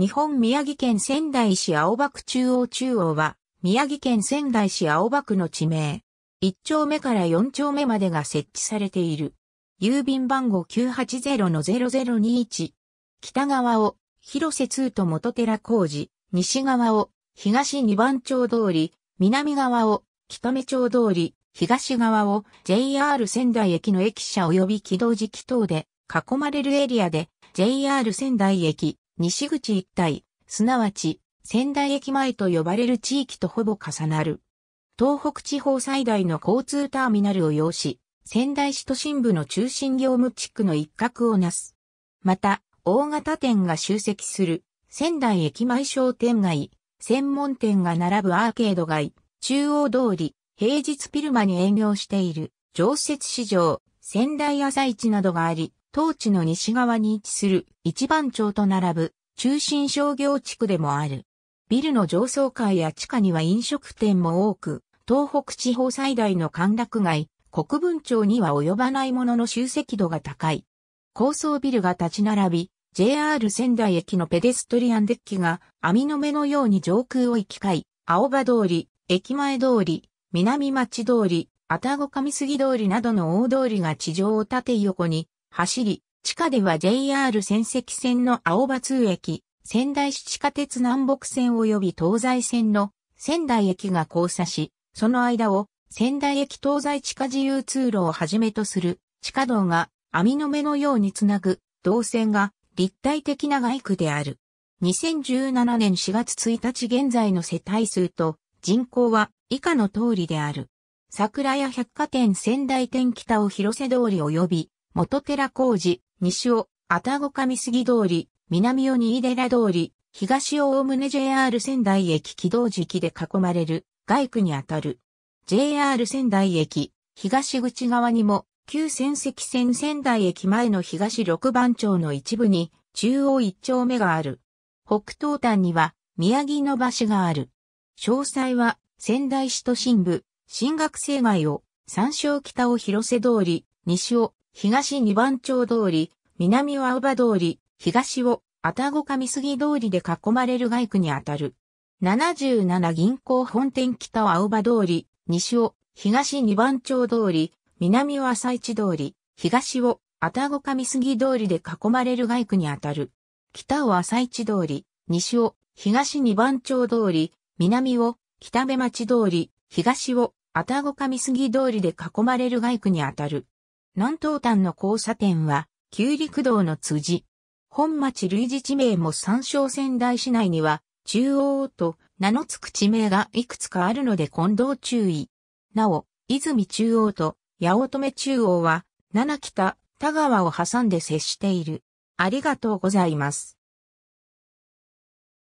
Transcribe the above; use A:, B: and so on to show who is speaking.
A: 日本宮城県仙台市青葉区中央中央は、宮城県仙台市青葉区の地名。1丁目から4丁目までが設置されている。郵便番号980-0021。北側を広瀬通と元寺工事、西側を東二番町通り、南側を北目町通り、東側を JR 仙台駅の駅舎及び軌道時期等で囲まれるエリアで JR 仙台駅、西口一帯、すなわち仙台駅前と呼ばれる地域とほぼ重なる。東北地方最大の交通ターミナルを要し、仙台市都心部の中心業務地区の一角をなす。また、大型店が集積する仙台駅前商店街、専門店が並ぶアーケード街、中央通り、平日ピルマに営業している常設市場、仙台朝市などがあり、当地の西側に位置する一番町と並ぶ中心商業地区でもある。ビルの上層階や地下には飲食店も多く、東北地方最大の歓楽街、国分町には及ばないものの集積度が高い。高層ビルが立ち並び、JR 仙台駅のペデストリアンデッキが網の目のように上空を行き交い、青葉通り、駅前通り、南町通り、愛宕上杉通りなどの大通りが地上を縦横に走り、地下では JR 仙石線の青葉通駅、仙台市地下鉄南北線及び東西線の仙台駅が交差し、その間を仙台駅東西地下自由通路をはじめとする地下道が網の目のようにつなぐ動線が立体的な外区である。2017年4月1日現在の世帯数と人口は以下の通りである。桜屋百貨店仙台店北を広瀬通り及び元寺工事、西尾、愛宕上杉通り、南尾新寺通り、東尾大宗 JR 仙台駅軌道敷で囲まれる外区にあたる。JR 仙台駅、東口側にも、旧仙石線仙台駅前の東六番町の一部に、中央一丁目がある。北東端には、宮城の橋がある。詳細は、仙台市都心部、新学生街を、山椒北を広瀬通り、西尾、東二番町通り、南は青葉通り、東を、あかみ上杉通りで囲まれる外区にあたる。77銀行本店北は青葉通り、西を、東二番町通り、南は朝市通り、東を、あかみ上杉通りで囲まれる外区にあたる。北を朝市通り、西を、東二番町通り、南を、北部町通り、東を、あかみ上杉通りで囲まれる外区にあたる。南東端の交差点は、旧陸道の辻。本町類似地名も参照仙台市内には、中央と名の付く地名がいくつかあるので混同注意。なお、泉中央と八乙女中央は、七北田川を挟んで接している。ありがとうございます。